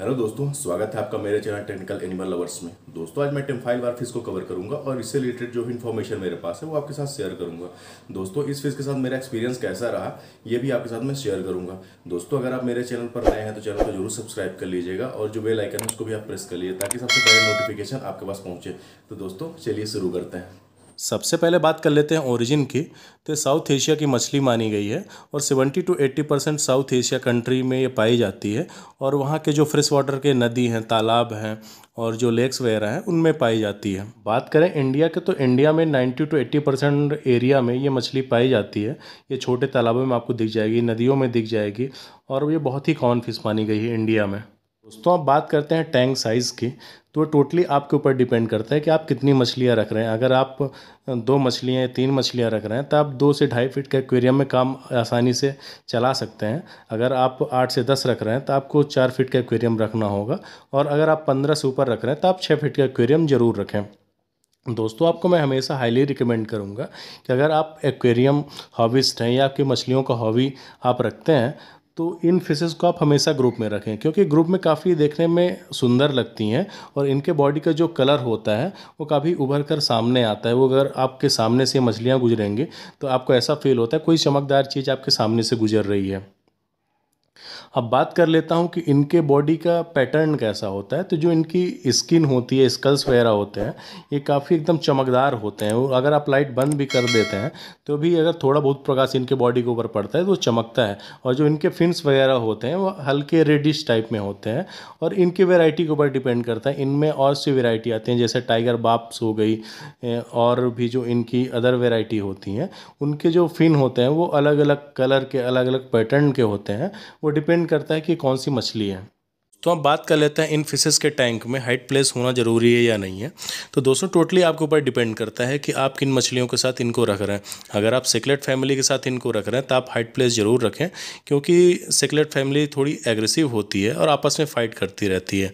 hello दोस्तों स्वागत है आपका मेरे चैनल टेक्निकल एनिमल लवर्स में दोस्तों आज मैं टेम्फाइल बार फिश को कवर करूंगा और इससे रिलेटेड जो इन्फॉर्मेशन मेरे पास है वो आपके साथ शेयर करूंगा दोस्तों इस फिश के साथ मेरा एक्सपीरियंस कैसा रहा ये भी आपके साथ मैं शेयर करूंगा दोस्तों अगर आप मेरे चैनल पर नए हैं तो चैनल को जरूर सब्सक्राइब कर लीजिएगा और जो बेलाइकन है उसको भी आप प्रेस कर लीजिए ताकि सबसे पहले नोटिफिकेशन आपके पास पहुँचे तो दोस्तों चलिए शुरू करते हैं सबसे पहले बात कर लेते हैं ओरिजिन की तो साउथ एशिया की मछली मानी गई है और 70 to 80 percent South Asia country में ये पाई जाती है और वहाँ के जो फ्रेश वाटर के नदी हैं तालाब हैं और जो लेक्स वगैरह हैं उनमें पाई जाती है बात करें इंडिया के तो इंडिया में 90 टू 80 परसेंट एरिया में ये मछली पाई जाती है ये छोटे तालाबों में आपको दिख जाएगी नदियों में दिख जाएगी और ये बहुत ही कॉमन फिश मानी गई है इंडिया में दोस्तों आप बात करते हैं टैंक साइज़ की तो टोटली आपके ऊपर डिपेंड करता है कि आप कितनी मछलियाँ रख रहे हैं अगर आप दो मछलियाँ या तीन मछलियाँ रख रहे हैं तो आप दो से ढाई फीट का एक्वेरियम में काम आसानी से चला सकते हैं अगर आप आठ से दस रख रहे हैं तो आपको चार फीट का एक्वेरियम रखना होगा और अगर आप पंद्रह से ऊपर रख रहे हैं तो आप छः फीट का एक्वेरियम ज़रूर रखें दोस्तों आपको मैं हमेशा हाईली रिकमेंड करूँगा कि अगर आप एक्वेरियम हॉबिस्ट हैं या आपकी मछलियों का हॉबी आप रखते हैं तो इन फिशेस को आप हमेशा ग्रुप में रखें क्योंकि ग्रुप में काफ़ी देखने में सुंदर लगती हैं और इनके बॉडी का जो कलर होता है वो काफ़ी उभर कर सामने आता है वो अगर आपके सामने से मछलियाँ गुजरेंगे तो आपको ऐसा फील होता है कोई चमकदार चीज़ आपके सामने से गुजर रही है अब बात कर लेता हूँ कि इनके बॉडी का पैटर्न कैसा होता है तो जो इनकी स्किन होती है स्कल्स वगैरह होते हैं ये काफ़ी एकदम चमकदार होते हैं और अगर आप लाइट बंद भी कर देते हैं तो भी अगर थोड़ा बहुत प्रकाश इनके बॉडी के ऊपर पड़ता है तो वो चमकता है और जो इनके फिन्स वगैरह होते हैं वो हल्के रेडिश टाइप में होते हैं और इनकी वेराइटी के ऊपर डिपेंड करता है इनमें और सी वेराइटी आती हैं जैसे टाइगर बाप्स हो गई और भी जो इनकी अदर वेराइटी होती हैं उनके जो फिन होते हैं वो अलग अलग कलर के अलग अलग पैटर्न के होते हैं वो डिपेंड करता है कि कौन सी मछली है तो हम बात कर लेते हैं इन फिशेस के टैंक में हाइट प्लेस होना ज़रूरी है या नहीं है तो दोस्तों टोटली आपके ऊपर डिपेंड करता है कि आप किन मछलियों के साथ इनको रख रहे हैं अगर आप सेकलेट फैमिली के साथ इनको रख रहे हैं तो आप हाइट प्लेस ज़रूर रखें क्योंकि सेकलेट फैमिली थोड़ी एग्रेसिव होती है और आपस में फ़ाइट करती रहती है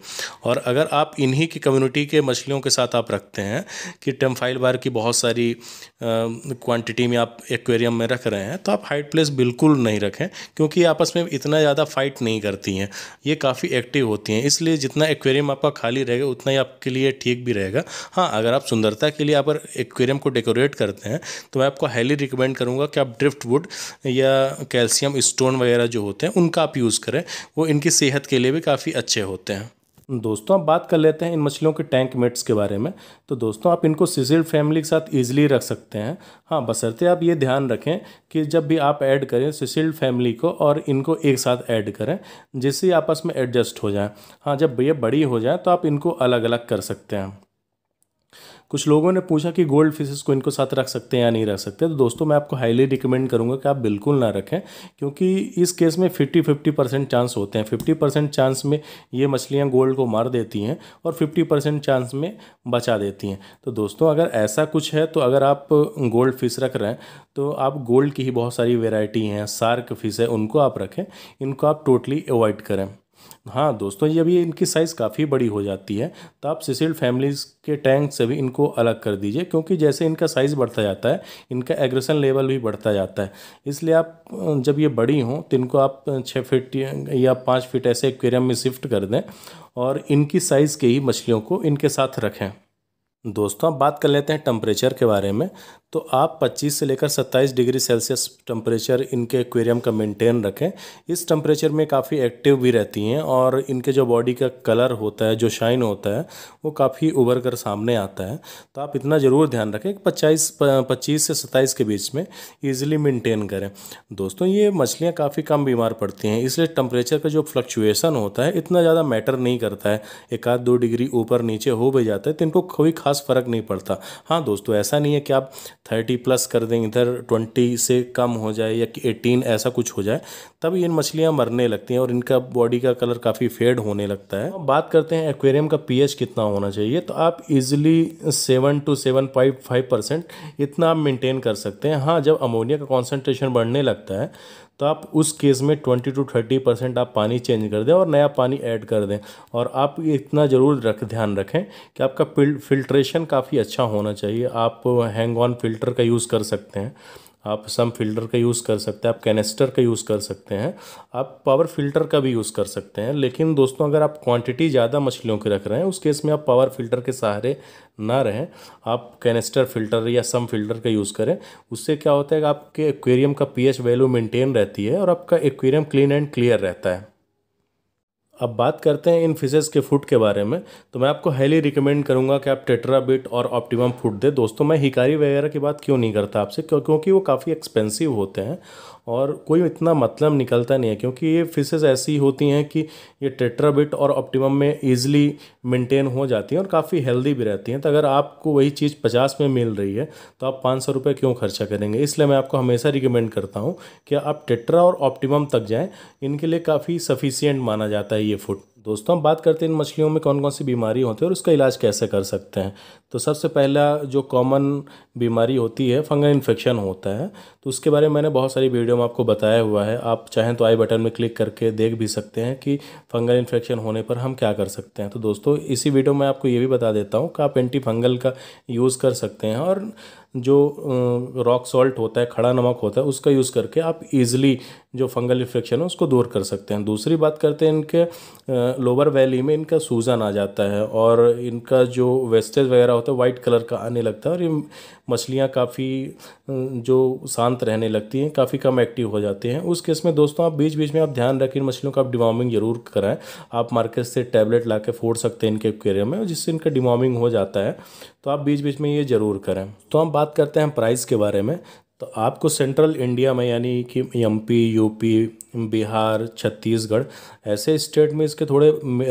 और अगर आप इन्हीं की कम्युनिटी के मछलियों के साथ आप रखते हैं कि टेम्फाइल बार की बहुत सारी क्वान्टिटी में आप एक्वेरियम में रख रहे हैं तो आप हाइट प्लेस बिल्कुल नहीं रखें क्योंकि आपस में इतना ज़्यादा फाइट नहीं करती हैं ये काफ़ी एक्ट इफेक्टिव होती हैं इसलिए जितना एक्वेरियम आपका खाली रहेगा उतना ही आपके लिए ठीक भी रहेगा हाँ अगर आप सुंदरता के लिए आप एक्वेरियम को डेकोरेट करते हैं तो मैं आपको हाईली रिकमेंड करूँगा कि आप ड्रिफ्ट वुड या कैल्शियम स्टोन वगैरह जो होते हैं उनका आप यूज़ करें वो इनकी सेहत के लिए भी काफ़ी अच्छे होते हैं दोस्तों आप बात कर लेते हैं इन मछलियों के टैंक मेट्स के बारे में तो दोस्तों आप इनको सिजिल फैमिली के साथ ईजिली रख सकते हैं हाँ बसरते आप ये ध्यान रखें कि जब भी आप ऐड करें सिसिल फैमिली को और इनको एक साथ ऐड करें जिससे आपस में एडजस्ट हो जाए हाँ जब ये बड़ी हो जाए तो आप इनको अलग अलग कर सकते हैं कुछ लोगों ने पूछा कि गोल्ड फिशेस को इनको साथ रख सकते हैं या नहीं रख सकते तो दोस्तों मैं आपको हाईली रिकमेंड करूँगा कि आप बिल्कुल ना रखें क्योंकि इस केस में फिफ्टी फिफ्टी परसेंट चांस होते हैं फिफ्टी परसेंट चांस में ये मछलियाँ गोल्ड को मार देती हैं और फिफ्टी परसेंट चांस में बचा देती हैं तो दोस्तों अगर ऐसा कुछ है तो अगर आप गोल्ड फिश रख रहे हैं तो आप गोल्ड की ही बहुत सारी वेराइटी हैं सार्क फिश है उनको आप रखें इनको आप टोटली अवॉइड करें हाँ दोस्तों ये भी इनकी साइज़ काफ़ी बड़ी हो जाती है तो आप सिसिल फैमिलीज़ के टैंक से भी इनको अलग कर दीजिए क्योंकि जैसे इनका साइज़ बढ़ता जाता है इनका एग्रेसन लेवल भी बढ़ता जाता है इसलिए आप जब ये बड़ी हों तो इनको आप छः फिट या पाँच फिट ऐसे एक्वेरियम में शिफ्ट कर दें और इनकी साइज़ के ही मछलियों को इनके साथ रखें दोस्तों आप बात कर लेते हैं टम्परेचर के बारे में तो आप 25 से लेकर 27 डिग्री सेल्सियस टेम्परेचर इनके एक्वेरियम का मेंटेन रखें इस टेम्परेचर में काफ़ी एक्टिव भी रहती हैं और इनके जो बॉडी का कलर होता है जो शाइन होता है वो काफ़ी उभर कर सामने आता है तो आप इतना ज़रूर ध्यान रखें कि पच्चाईस पच्चीस से सत्ताईस के बीच में ईजिली मेनटेन करें दोस्तों ये मछलियाँ काफ़ी कम बीमार पड़ती हैं इसलिए टेम्परेचर का जो फ्लक्चुएसन होता है इतना ज़्यादा मैटर नहीं करता है एक आध दो डिग्री ऊपर नीचे हो भी जाता है तो इनको कोई खास खास फ़र्क नहीं पड़ता हाँ दोस्तों ऐसा नहीं है कि आप थर्टी प्लस कर दें इधर ट्वेंटी से कम हो जाए या एटीन ऐसा कुछ हो जाए तब इन मछलियाँ मरने लगती हैं और इनका बॉडी का कलर काफ़ी फेड होने लगता है बात करते हैं एक्वेरियम का पीएच कितना होना चाहिए तो आप easily seven to seven point five percent इतना आप मेंटेन कर सकते हैं हाँ जब अमोनिया का कॉन्सेंट्रेशन बढ़ने लगता है तो आप उस केस में ट्वेंटी टू थर्टी परसेंट आप पानी चेंज कर दें और नया पानी ऐड कर दें और आप इतना ज़रूर रख ध्यान रखें कि आपका फिल्ट्रेशन फिल्ट्रेशन काफ़ी अच्छा होना चाहिए आप हैंग ऑन फिल्टर का यूज़ कर सकते हैं आप सम फिल्टर का यूज़ कर सकते हैं आप कैनेस्टर का यूज़ कर सकते हैं आप पावर फिल्टर का भी यूज़ कर सकते हैं लेकिन दोस्तों अगर आप क्वांटिटी ज़्यादा मछलियों की रख रहे हैं उस केस में आप पावर फिल्टर के सहारे ना रहें आप कैनेस्टर फिल्टर या सम फिल्टर का यूज़ करें उससे क्या होता है कि आपके एक्वेरियम का पीएच वैल्यू मेंटेन रहती है और आपका एक्वेरियम क्लीन एंड क्लियर रहता है अब बात करते हैं इन फिशेज़ के फूड के बारे में तो मैं आपको हाईली रिकमेंड करूंगा कि आप टेट्रा बिट और ऑप्टिमम फूड दे दोस्तों मैं हिकारी वगैरह की बात क्यों नहीं करता आपसे क्योंकि वो काफ़ी एक्सपेंसिव होते हैं और कोई इतना मतलब निकलता नहीं है क्योंकि ये फिशेज़ ऐसी होती हैं कि ये टेट्राबिट और ऑप्टिमम में ईजिली मेंटेन हो जाती हैं और काफ़ी हेल्दी भी रहती हैं तो अगर आपको वही चीज़ पचास में मिल रही है तो आप पाँच सौ रुपये क्यों खर्चा करेंगे इसलिए मैं आपको हमेशा रिकमेंड करता हूँ कि आप टेट्रा और ऑप्टिमम तक जाएँ इनके लिए काफ़ी सफिशियंट माना जाता है ये फूड दोस्तों हम बात करते हैं इन मछलियों में कौन कौन सी बीमारी होती है और उसका इलाज कैसे कर सकते हैं तो सबसे पहला जो कॉमन बीमारी होती है फंगल इन्फेक्शन होता है तो उसके बारे में मैंने बहुत सारी वीडियो में आपको बताया हुआ है आप चाहें तो आई बटन में क्लिक करके देख भी सकते हैं कि फंगल इन्फेक्शन होने पर हम क्या कर सकते हैं तो दोस्तों इसी वीडियो में आपको ये भी बता देता हूँ कि आप एंटी फंगल का यूज़ कर सकते हैं और जो रॉक सॉल्ट होता है खड़ा नमक होता है उसका यूज़ करके आप इजीली जो फंगल इन्फेक्शन है उसको दूर कर सकते हैं दूसरी बात करते हैं इनके लोअर वैली में इनका सूजन आ जाता है और इनका जो वेस्टेज वगैरह होता है वाइट कलर का आने लगता है और ये मछलियाँ काफ़ी जो शांत रहने लगती हैं काफ़ी कम एक्टिव हो जाती हैं उस केस में दोस्तों आप बीच बीच में आप ध्यान रखें इन मछलियों का आप डिवॉर्मिंग ज़रूर कराएं आप मार्केट से टैबलेट ला फोड़ सकते हैं इनके एक्वेरियम में जिससे इनका डिवॉर्मिंग हो जाता है तो आप बीच बीच में ये ज़रूर करें तो हम बात बात करते हैं प्राइस के बारे में तो आपको सेंट्रल इंडिया में यानी कि एमपी यूपी बिहार छत्तीसगढ़ ऐसे स्टेट में इसके थोड़े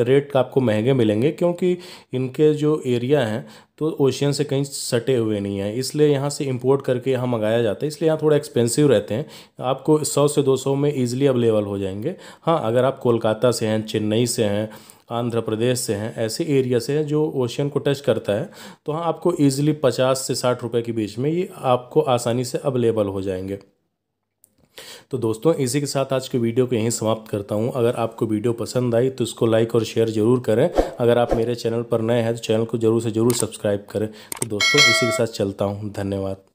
रेट आपको महंगे मिलेंगे क्योंकि इनके जो एरिया हैं तो ओशियन से कहीं सटे हुए नहीं हैं इसलिए यहाँ से इंपोर्ट करके यहाँ मंगाया जाता है इसलिए यहाँ थोड़ा एक्सपेंसिव रहते हैं आपको सौ से दो सौ में ईजिली अवेलेबल हो जाएंगे हाँ अगर आप कोलकाता से हैं चेन्नई से हैं आंध्र प्रदेश से हैं ऐसे एरिया से हैं जो ओशियन को टच करता है तो हाँ आपको ईजिली पचास से साठ रुपये के बीच में ये आपको आसानी से अवेलेबल हो जाएंगे तो दोस्तों इसी के साथ आज के वीडियो को यहीं समाप्त करता हूँ अगर आपको वीडियो पसंद आई तो इसको लाइक और शेयर जरूर करें अगर आप मेरे चैनल पर नए हैं तो चैनल को ज़रूर से ज़रूर सब्सक्राइब करें तो दोस्तों इसी के साथ चलता हूँ धन्यवाद